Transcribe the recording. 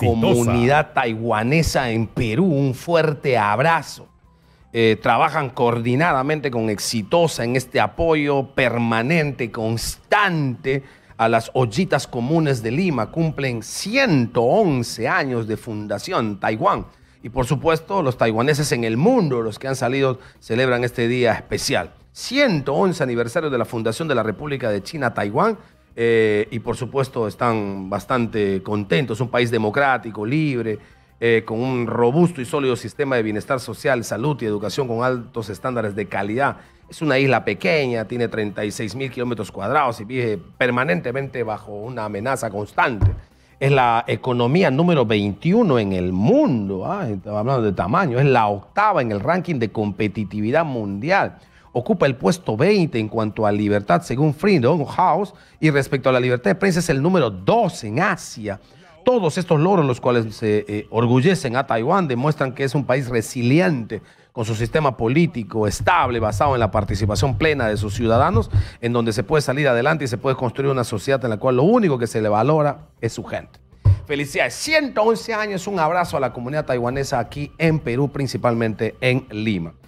comunidad taiwanesa en Perú. Un fuerte abrazo. Eh, trabajan coordinadamente con Exitosa en este apoyo permanente, constante a las ollitas comunes de Lima. Cumplen 111 años de fundación Taiwán. Y por supuesto, los taiwaneses en el mundo, los que han salido, celebran este día especial. 111 aniversario de la Fundación de la República de China, Taiwán, eh, y por supuesto están bastante contentos. es Un país democrático, libre, eh, con un robusto y sólido sistema de bienestar social, salud y educación con altos estándares de calidad. Es una isla pequeña, tiene 36 mil kilómetros cuadrados y vive permanentemente bajo una amenaza constante. Es la economía número 21 en el mundo, ¿ah? estamos hablando de tamaño, es la octava en el ranking de competitividad mundial ocupa el puesto 20 en cuanto a libertad según Freedom House y respecto a la libertad de prensa es el número 2 en Asia. Todos estos logros, los cuales se eh, orgullecen a Taiwán, demuestran que es un país resiliente con su sistema político estable, basado en la participación plena de sus ciudadanos, en donde se puede salir adelante y se puede construir una sociedad en la cual lo único que se le valora es su gente. Felicidades, 111 años, un abrazo a la comunidad taiwanesa aquí en Perú, principalmente en Lima.